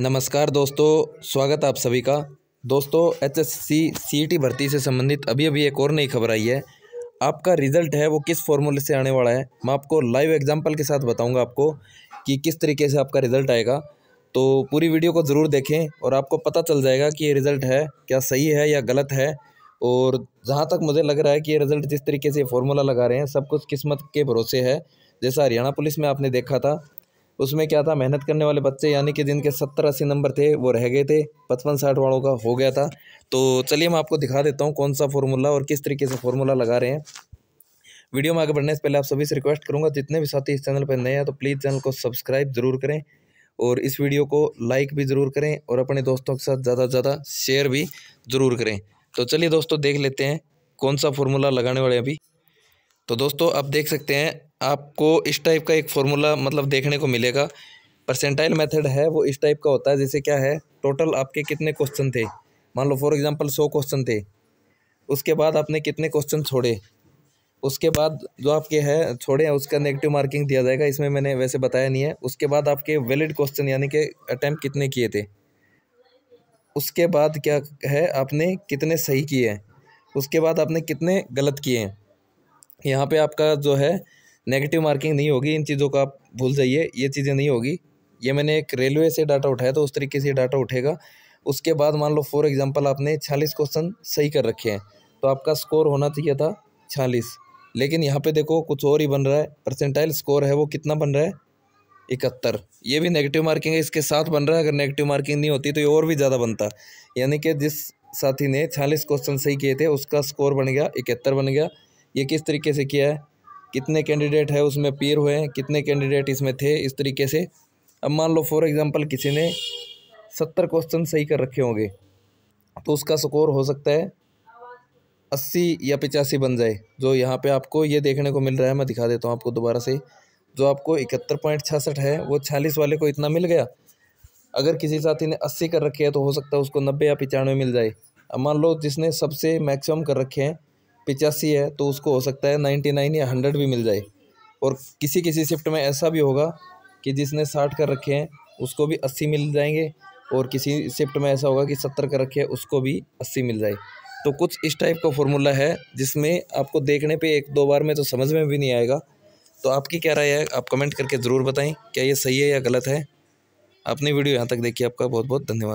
नमस्कार दोस्तों स्वागत आप सभी का दोस्तों H S C C T e भर्ती से संबंधित अभी अभी एक और नई खबर आई है आपका रिजल्ट है वो किस फॉर्मूले से आने वाला है मैं आपको लाइव एग्जांपल के साथ बताऊंगा आपको कि किस तरीके से आपका रिजल्ट आएगा तो पूरी वीडियो को ज़रूर देखें और आपको पता चल जाएगा कि ये रिज़ल्ट है क्या सही है या गलत है और जहाँ तक मुझे लग रहा है कि ये रिज़ल्ट जिस तरीके से फॉर्मूला लगा रहे हैं सब कुछ किस्मत के भरोसे है जैसा हरियाणा पुलिस में आपने देखा था उसमें क्या था मेहनत करने वाले बच्चे यानी कि जिनके सत्तर अस्सी नंबर थे वो रह गए थे पचपन साठ वालों का हो गया था तो चलिए मैं आपको दिखा देता हूँ कौन सा फॉर्मूला और किस तरीके से फॉर्मूला लगा रहे हैं वीडियो में आगे बढ़ने से पहले आप सभी से रिक्वेस्ट करूँगा जितने भी साथी इस चैनल पर नए हैं तो प्लीज़ चैनल को सब्सक्राइब ज़रूर करें और इस वीडियो को लाइक भी ज़रूर करें और अपने दोस्तों के साथ ज़्यादा से ज़्यादा शेयर भी ज़रूर करें तो चलिए दोस्तों देख लेते हैं कौन सा फॉर्मूला लगाने वाले अभी तो दोस्तों आप देख सकते हैं आपको इस टाइप का एक फॉर्मूला मतलब देखने को मिलेगा परसेंटाइल मेथड है वो इस टाइप का होता है जैसे क्या है टोटल आपके कितने क्वेश्चन थे मान लो फॉर एग्ज़ाम्पल सौ क्वेश्चन थे उसके बाद आपने कितने क्वेश्चन छोड़े उसके बाद जो आपके है छोड़े हैं उसका नेगेटिव मार्किंग दिया जाएगा इसमें मैंने वैसे बताया नहीं है उसके बाद आपके वैलिड क्वेश्चन यानी कि अटैम्प्ट कितने किए थे उसके बाद क्या है आपने कितने सही किए हैं उसके बाद आपने कितने गलत किए हैं यहाँ पे आपका जो है नेगेटिव मार्किंग नहीं होगी इन चीज़ों को आप भूल जाइए ये चीज़ें नहीं होगी ये मैंने एक रेलवे से डाटा उठाया तो उस तरीके से डाटा उठेगा उसके बाद मान लो फॉर एग्जांपल आपने छालीस क्वेश्चन सही कर रखे हैं तो आपका स्कोर होना चाहिए था छालीस लेकिन यहाँ पे देखो कुछ और ही बन रहा है परसेंटाइल स्कोर है वो कितना बन रहा है इकहत्तर ये भी नेगेटिव मार्किंग है इसके साथ बन रहा है अगर नेगेटिव मार्किंग नहीं होती तो ये और भी ज़्यादा बनता यानी कि जिस साथी ने छालीस क्वेश्चन सही किए थे उसका स्कोर बन गया इकहत्तर बन गया ये किस तरीके से किया है कितने कैंडिडेट है उसमें पीर हुए हैं कितने कैंडिडेट इसमें थे इस तरीके से अब मान लो फॉर एग्ज़ाम्पल किसी ने सत्तर क्वेश्चन सही कर रखे होंगे तो उसका स्कोर हो सकता है अस्सी या पचासी बन जाए जो यहाँ पे आपको ये देखने को मिल रहा है मैं दिखा देता हूँ आपको दोबारा से जो आपको इकहत्तर पॉइंट छियासठ है वो छियालीस वाले को इतना मिल गया अगर किसी साथी ने अस्सी कर रखे हैं तो हो सकता है उसको नब्बे या पचानवे मिल जाए अब मान लो जिसने सबसे मैक्सिमम कर रखे हैं पिचासी है तो उसको हो सकता है नाइन्टी नाइन या हंड्रेड भी मिल जाए और किसी किसी शिफ्ट में ऐसा भी होगा कि जिसने साठ कर रखे हैं उसको भी अस्सी मिल जाएंगे और किसी शिफ्ट में ऐसा होगा कि सत्तर कर रखे हैं उसको भी अस्सी मिल जाए तो कुछ इस टाइप का फॉर्मूला है जिसमें आपको देखने पर एक दो बार में तो समझ में भी नहीं आएगा तो आपकी क्या राय है आप कमेंट करके ज़रूर बताएँ क्या ये सही है या गलत है आपने वीडियो यहाँ तक देखिए आपका बहुत बहुत धन्यवाद